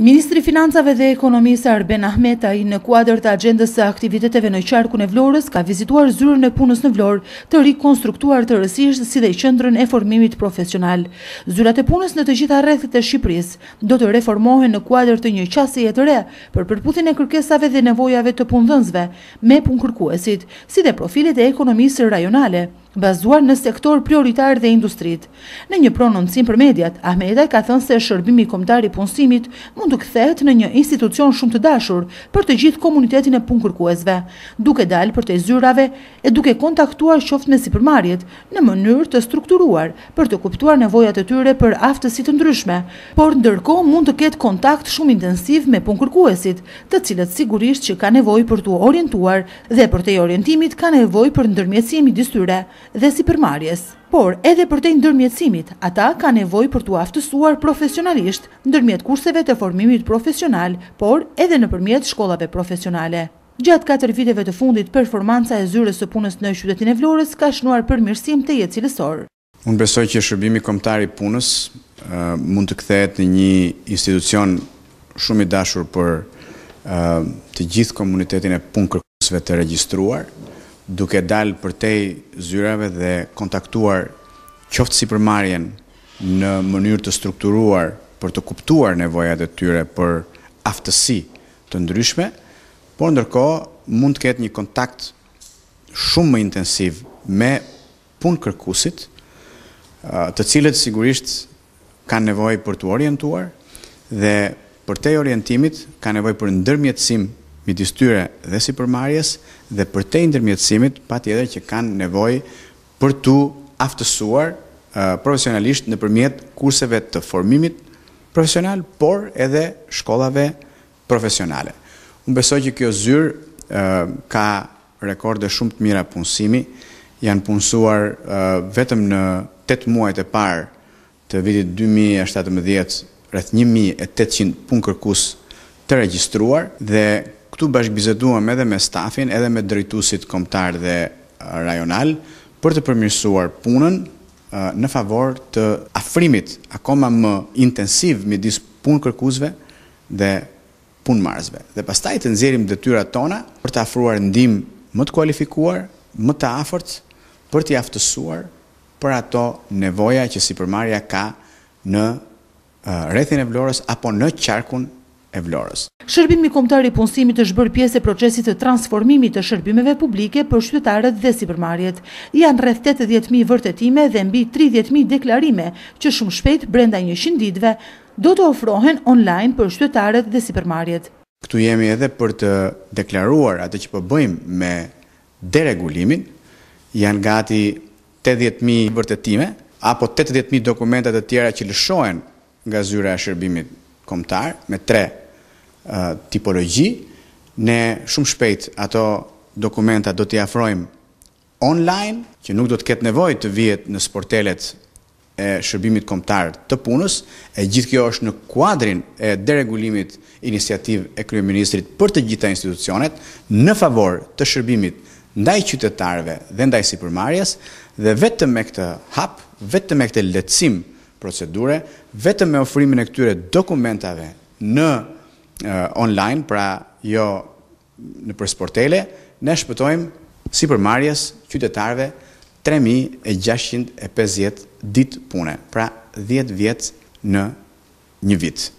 Ministri Financave dhe Ekonomisa Arben Ahmeta i në kuadrë të agendës e aktiviteteve në qarku në Vlorës ka vizituar zyrën e punës në Vlorë të rikonstruktuar të rësishë si dhe i qëndrën e formimit profesional. Zyrat e punës në të gjitha rrethit e Shqipëris do të reformohen në kuadrë të një qasi e të re për përputin e kërkesave dhe nevojave të punëdhënzve me punë kërkuesit, si dhe profilit e ekonomisë rajonale bazuar në sektor prioritar dhe industrit. Në një prononcim për mediat, Ahmeda ka thënë se shërbimi komtari punësimit mund të kthehet në një institucion shumë të dashur për të gjithë komunitetin e punë kërkuesve, duke dalë për të zyrave e duke kontaktuar qoftë me si përmarjet në mënyrë të strukturuar për të kuptuar nevojat e tyre për aftësit të ndryshme, por ndërko mund të ketë kontakt shumë intensiv me punë kërkuesit, të cilët sigurisht që ka nevoj për të orientuar dhe për të orientimit ka nevoj për ndërmjecimi distyre dhe si përmarjes. Por, edhe për të ndërmjetësimit, ata ka nevoj për të aftësuar profesionalisht ndërmjet kurseve të formimit profesional, por edhe në përmjetë shkollave profesionale. Gjatë 4 viteve të fundit, performanca e zyres së punës në qytetin e vlorës ka shnuar përmirësim të jetë cilësor. Unë besoj që shërbimi komptari punës mund të kthehet në një institucion shumë i dashur për të gjithë komunitetin e punë kërkësve të registruar, duke dalë për te zyreve dhe kontaktuar qoftë si për marjen në mënyrë të strukturuar për të kuptuar nevojat e tyre për aftësi të ndryshme, por ndërko mund të ketë një kontakt shumë më intensiv me punë kërkusit, të cilët sigurisht kanë nevoj për të orientuar dhe për te orientimit kanë nevoj për ndërmjetësim midis tyre dhe si përmarjes dhe për te intermjetësimit pa tjeder që kanë nevoj për tu aftësuar profesionalisht në përmjet kurseve të formimit profesional, por edhe shkollave profesionale. Unë besoj që kjo zyrë ka rekorde shumë të mira punësimi, janë punësuar vetëm në 8 muajt e parë të vitit 2017, rrëth 1800 punë kërkus të registruar, dhe Këtu bashkëbizetuam edhe me stafin, edhe me drejtusit komtar dhe uh, rajonal, për të përmjësuar punën uh, në favor të afrimit akoma më intensiv me disë punë kërkuzve dhe punë marzve. Dhe pastaj të nëzirim dhe tyra tona për të afruar ndim më të kualifikuar, më të afërt, për të jaftësuar për ato nevoja që si përmarja ka në uh, rethin e vlorës apo në qarkun e Vlorës. Shërbimi kombëtar i punësimit të bërë pjesë e procesit të transformimit të shërbimeve publike për shqytetarët dhe si përmarjet. Janë rreth 80.000 vërtetime dhe mbi 30.000 deklarime që shumë shpejt brenda një shindidve do të ofrohen online për shqytetarët dhe si përmarjet. Këtu jemi edhe për të deklaruar atë që përbëjmë po me deregulimin, janë gati 80.000 vërtetime apo 80.000 dokumentat e tjera që lëshohen nga zyra e shërbimit komtar me tre uh, tipologji, ne shumë shpejt ato dokumenta do t'i afrojmë online, që nuk do të ketë nevoj të vjetë në sportelet e shërbimit komtar të punës, e gjithë kjo është në kuadrin e deregulimit inisiativ e Kryeministrit për të gjitha institucionet në favor të shërbimit ndaj qytetarve dhe ndaj si përmarjes, dhe vetëm me këtë hap, vetëm me këtë letësim procedure, vetëm me ofrimin e këtyre dokumentave në online, pra jo në për sportele, ne shpëtojmë si për marjes qytetarve 3.650 dit pune, pra 10 vjetë në një vitë.